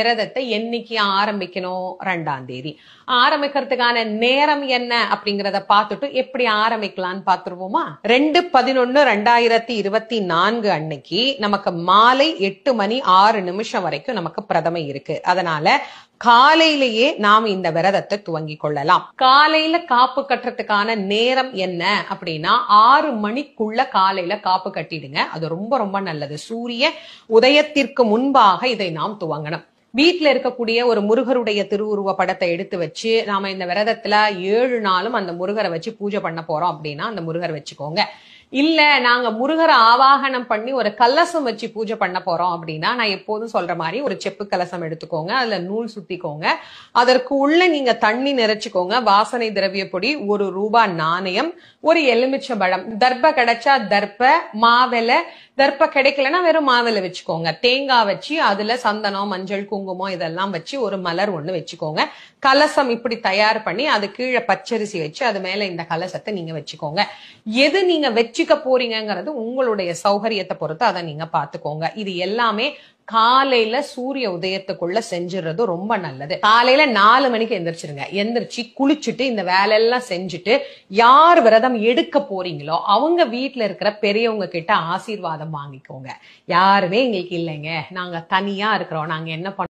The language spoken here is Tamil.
விரதத்தை என்னைக்கு ஆரம்பிக்கணும் ரெண்டாம் தேதி ஆரம்பிக்கிறதுக்கான நேரம் என்ன அப்படிங்கறத பார்த்துட்டு எப்படி ஆரம்பிக்கலாம்னு பார்த்துருவோமா ரெண்டு பதினொன்னு ரெண்டாயிரத்தி இருபத்தி நான்கு அன்னைக்கு நமக்கு மாலை எட்டு மணி ஆறு நிமிஷம் வரைக்கும் நமக்கு பிரதமை இருக்கு அதனால காலையிலேயே நாம் இந்த விரதத்தை துவங்கிக் கொள்ளலாம் காலையில காப்பு கட்டுறதுக்கான நேரம் என்ன அப்படின்னா ஆறு மணிக்குள்ள காலையில காப்பு கட்டிடுங்க அது ரொம்ப ரொம்ப நல்லது சூரிய உதயத்திற்கு முன்பாக இதை நாம் துவங்கணும் வீட்டில் இருக்கக்கூடிய ஒரு முருகருடைய திருவுருவ படத்தை எடுத்து வச்சு நாம இந்த விரதத்துல ஏழு நாளும் அந்த முருகரை வச்சு பூஜை பண்ண போறோம் அப்படின்னா அந்த முருகரை வச்சுக்கோங்க இல்ல நாங்க முருகரை ஆவாகனம் பண்ணி ஒரு கலசம் வச்சு பூஜை பண்ண போறோம் அப்படின்னா நான் எப்போதும் சொல்ற மாதிரி ஒரு செப்பு கலசம் எடுத்துக்கோங்க அதுல நூல் சுத்திக்கோங்க அதற்கு உள்ள நீங்க தண்ணி நிறைச்சுக்கோங்க வாசனை திரவிய பொடி ஒரு ரூபா நாணயம் ஒரு எலுமிச்ச பழம் தர்ப கிடைச்சா தர்ப மாவிலை தர்ப கிடைக்கலன்னா வெறும் மாவிலை வச்சுக்கோங்க தேங்காய் வச்சு அதுல சந்தனம் மஞ்சள் குங்குமம் இதெல்லாம் வச்சு ஒரு மலர் ஒண்ணு வச்சுக்கோங்க கலசம் இப்படி தயார் பண்ணி அது கீழே பச்சரிசி வச்சு அது மேல இந்த கலசத்தை நீங்க வச்சுக்கோங்க எது நீங்க வச்சு வச்சுக்க போறீங்கிறது உங்களுடைய சௌகரியத்தை பொறுத்து அதை நீங்க பாத்துக்கோங்க இது எல்லாமே காலையில சூரிய உதயத்துக்குள்ள செஞ்சிடறது ரொம்ப நல்லது காலையில நாலு மணிக்கு எந்திரிச்சிருங்க எந்திரிச்சு குளிச்சுட்டு இந்த வேலையெல்லாம் செஞ்சுட்டு யார் விரதம் எடுக்க போறீங்களோ அவங்க வீட்டுல இருக்கிற பெரியவங்க கிட்ட ஆசீர்வாதம் வாங்கிக்கோங்க யாருமே எங்களுக்கு இல்லைங்க நாங்க தனியா இருக்கிறோம் நாங்க என்ன